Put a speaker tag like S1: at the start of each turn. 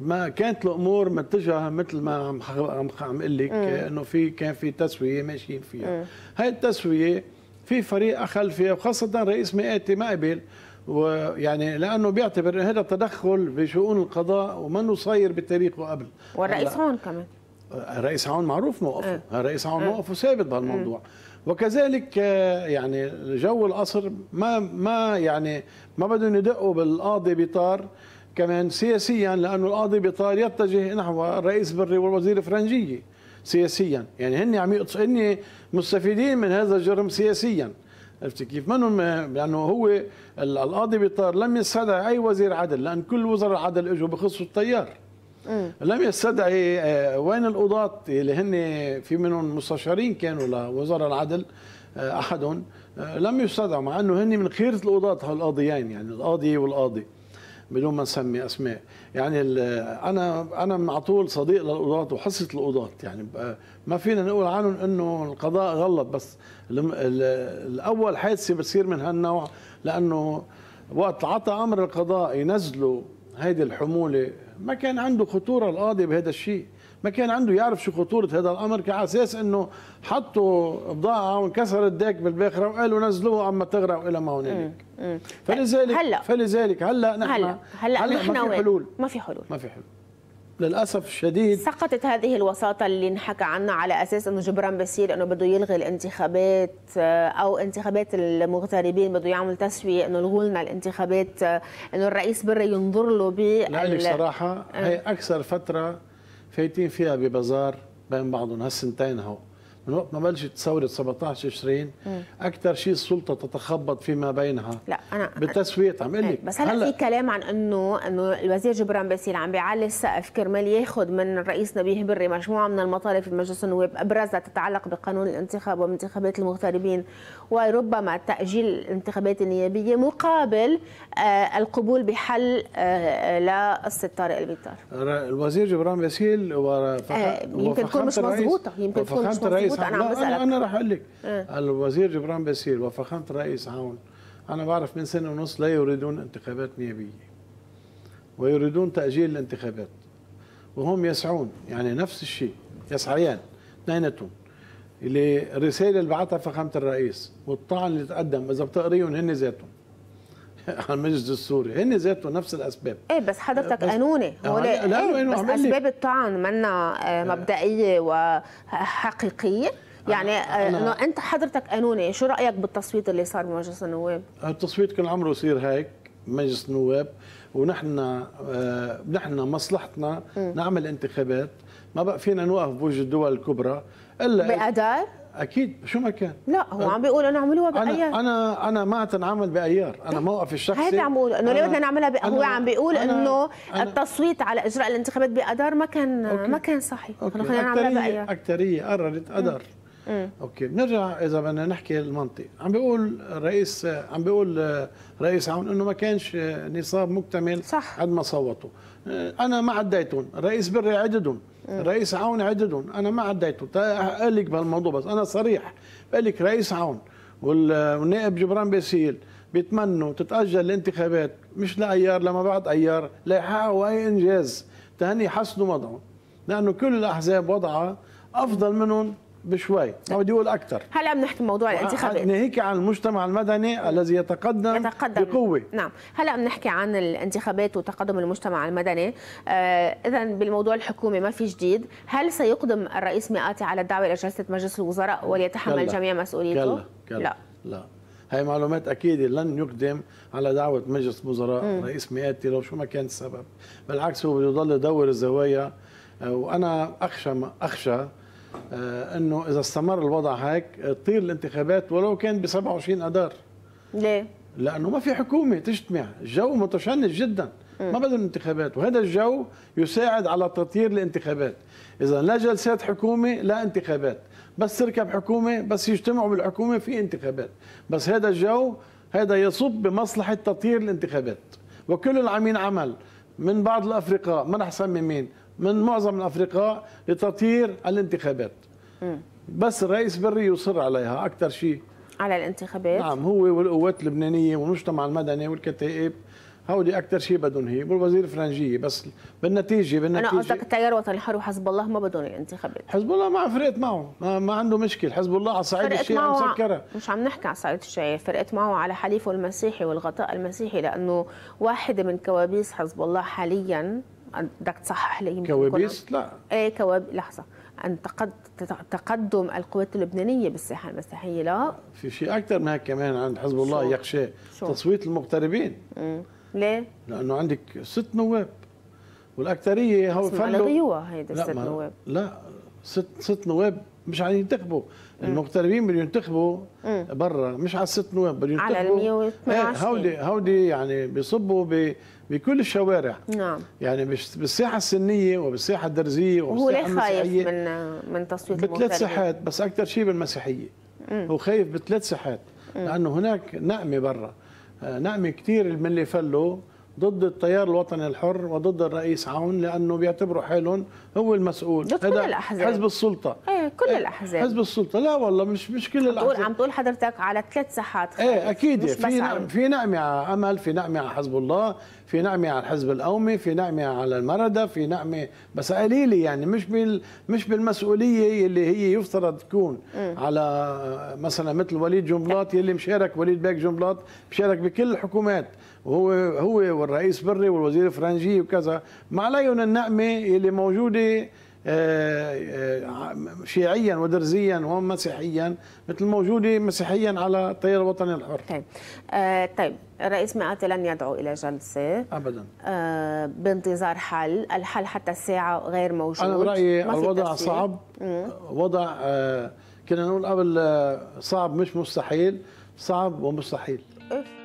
S1: ما كانت الامور متجهه مثل ما عم عم عم لك انه في كان في تسويه ماشيين فيها هاي التسويه في فريق اخل فيها وخاصه رئيس مئاتي ما قبل ويعني لانه بيعتبر هذا تدخل بشؤون القضاء وما صاير بتاريخه قبل والرئيس هون كمان الرئيس عون معروف موقفه أه. الرئيس عون أه. موقفه ثابت بهالموضوع أه. وكذلك يعني جو القصر ما ما يعني ما بدهم يدقوا بالقاضي بيطار كمان سياسيا لانه القاضي بطار يتجه نحو الرئيس بري والوزير فرنجيه سياسيا يعني هن عم يقتص... هن مستفيدين من هذا الجرم سياسيا عرفت كيف؟ منهم لانه هو القاضي بطار لم يستدعي اي وزير عدل لان كل وزراء العدل اجوا بخصوا التيار لم يستدعي آه، وين القضاة اللي هن في منهم مستشارين كانوا لوزراء العدل آه، احدهم آه، لم يستدعوا مع انه هن من خيره القضاة هالقاضيين يعني القاضي والقاضي بدون ما نسمي اسماء يعني انا انا مع طول صديق للقضاة وحصه القضاة يعني ما فينا نقول عنهم انه القضاء غلط بس الاول حادثه بتصير من هالنوع لانه وقت عطى امر القضاء ينزلوا هيدي الحموله ما كان عنده خطوره القاضي بهذا الشيء ما كان عنده يعرف شو خطوره هذا الامر كأساس انه حطوا بضاعه وانكسر الديك بالباخره وقالوا نزلوه اما تغرق إلى ما هنالك
S2: فلذلك هلا فلذلك هلا نحن هلا هلا, هلأ نحن ما في حلول ما في حلول ما في حلول للاسف الشديد سقطت هذه الوساطه اللي انحكى عنها على اساس انه جبران بسير انه بده يلغي الانتخابات آه، او انتخابات المغتربين بده يعمل تسويه انه الغوا لنا الانتخابات آه، انه الرئيس بري ينظر له ب بال... لا يعني صراحه
S1: هي اكثر فتره فايتين فيها ببازار بين بعضهم هالسنتين هو من وقت ما بلشت ثوره 17 تشرين اكثر شيء السلطه تتخبط فيما بينها لا انا بالتسويت عم لك بس هلا, في
S2: كلام عن انه انه الوزير جبران باسيل عم بيعلي السقف كرمال ياخذ من الرئيس نبيه بري مجموعه من المطالب في مجلس النواب ابرزها تتعلق بقانون الانتخاب وانتخابات المغتربين وربما تاجيل الانتخابات النيابيه مقابل آه القبول بحل آه لقصه طارق البيطار
S1: الوزير جبران باسيل آه، وفخ... آه يمكن تكون مش مضبوطه يمكن تكون مش مضبوطه مظبوط انا عم بسالك انا رح اقول لك أه. الوزير جبران باسيل وفخامه الرئيس عون انا بعرف من سنه ونص لا يريدون انتخابات نيابيه ويريدون تاجيل الانتخابات وهم يسعون يعني نفس الشيء يسعيان اثنيناتهم الرساله اللي بعتها فخامه الرئيس والطعن اللي تقدم اذا بتقريهم هن ذاتهم على المجلس السوري هن ذاتهم نفس الاسباب
S2: ايه بس حضرتك بس قانوني آه، هو لا, لا إيه، بس اسباب الطعن منا آه، آه. مبدئيه وحقيقيه يعني أنا انت حضرتك قانوني شو رايك بالتصويت اللي صار بمجلس النواب
S1: التصويت كل عمره يصير هيك مجلس النواب ونحن آه نحن مصلحتنا م. نعمل انتخابات ما بقى فينا نوقف بوجه الدول الكبرى الا بقدر اكيد شو ما كان لا هو أه، عم بيقول انا اعملوها بايار انا انا انا ما تنعمل بايار انا طيب. موقفي الشخصي هيدا عم بقول انه ليه بدنا نعملها هو عم بيقول انه
S2: التصويت على اجراء الانتخابات بادار ما كان أوكي. ما كان صحيح خلينا نعملها بايار
S1: اكثريه قررت ادار مم. اوكي بنرجع اذا بدنا نحكي المنطق عم بيقول الرئيس عم بيقول رئيس عون انه ما كانش نصاب مكتمل صح قد ما صوتوا انا ما عديتهم الرئيس بري عددهم رئيس عون عددهم انا ما عديته قال لك بهالموضوع بس انا صريح بقول لك رئيس عون آه، والنائب جبران باسيل بيتمنوا تتاجل الانتخابات مش لايار لما بعد ايار ليحققوا اي انجاز تهني حسنوا وضعهم لانه كل الاحزاب وضعها افضل منهم بشوي أو بدي أقول أكثر
S2: هلا بنحكي موضوع الانتخابات
S1: ناهيك عن المجتمع المدني الذي يتقدم,
S2: يتقدم بقوة نعم هلا بنحكي عن الانتخابات وتقدم المجتمع المدني آه إذا بالموضوع الحكومي ما في جديد هل سيقدم الرئيس مئاتي على الدعوة إلى جلسة مجلس الوزراء وليتحمل جميع مسؤوليته؟ كلا كلا لا
S1: لا هي معلومات أكيد لن يقدم على دعوة مجلس وزراء رئيس مئاتي لو شو ما كان السبب بالعكس هو بده يضل يدور الزوايا آه، وأنا أخشى أخشى آه، انه اذا استمر الوضع هيك تطير الانتخابات ولو كان ب 27 اذار ليه؟ لانه ما في حكومه تجتمع، الجو متشنج جدا، ما بدهم انتخابات وهذا الجو يساعد على تطيير الانتخابات، اذا لا جلسات حكومه لا انتخابات، بس تركب حكومه بس يجتمعوا بالحكومه في انتخابات، بس هذا الجو هذا يصب بمصلحه تطيير الانتخابات، وكل العمين عمل من بعض الافرقاء ما احسن من مين من معظم الافرقاء لتطهير الانتخابات بس الرئيس بري يصر عليها اكثر شيء
S2: على الانتخابات نعم
S1: هو والقوات اللبنانيه والمجتمع المدني والكتائب هودي اكثر شيء بدهم هي والوزير فرنجيه بس
S2: بالنتيجه بالنتيجه انا قصدك التيار الوطني الحر وحزب الله ما بدهم الانتخابات حزب الله ما فرقت معه ما, ما عنده مشكل حزب الله على صعيد الشيعه مسكره مش عم نحكي على صعيد الشيعه فرقت معه على حليفه المسيحي والغطاء المسيحي لانه واحده من كوابيس حزب الله حاليا بدك تصحح لي يمكن كوابيس لا ايه كواب لحظه عن تقدم القوات اللبنانيه بالساحه المسيحيه لا
S1: في شيء اكثر من هيك كمان عند حزب الله يخشى تصويت المغتربين ليه؟ لانه عندك ست نواب والاكثريه هو فلوا هيدا الست نواب لا ست ست نواب مش عم ينتخبوا المغتربين بده ينتخبوا برا مش على الست نواب بده ينتخبوا على ال 112 هودي هودي يعني بيصبوا ب بي بكل الشوارع نعم يعني بالساحه السنيه وبالساحه الدرزيه وبالساحه هو خايف
S2: من من تصويت بثلاث ساحات
S1: بس اكثر شيء بالمسيحيه مم. هو خايف بثلاث ساحات لانه هناك نقمه برا آه، نقمه كثير من اللي فلوا ضد التيار الوطني الحر وضد الرئيس عون لانه بيعتبروا حالهم هو المسؤول ضد كل الاحزاب حزب السلطه
S2: ايه كل إيه، الاحزاب حزب السلطه لا والله مش مش كل الاحزاب عم تقول حضرتك على ثلاث ساحات ايه اكيد نعم- في نعم
S1: في نعمه على امل في نعمه على حزب الله في نعمه على الحزب القومي في نعمه على المرده في نعمه بس قليله يعني مش بال مش بالمسؤوليه اللي هي يفترض تكون م. على مثلا مثل وليد جنبلاط يلي مشارك وليد باك جنبلاط مشارك بكل الحكومات وهو هو والرئيس بري والوزير فرنجي وكذا ما عليهم النعمه اللي موجوده آه، آه، شيعيا ودرزيا
S2: ومسيحيا مثل موجوده مسيحيا على التيار الوطني الحر طيب آه، طيب رئيس مئات لن يدعو الى جلسه ابدا بانتظار حل الحل حتى الساعه غير موجود انا برايي الوضع تفسير. صعب
S1: وضع كنا نقول قبل صعب مش مستحيل صعب ومستحيل
S2: إيه؟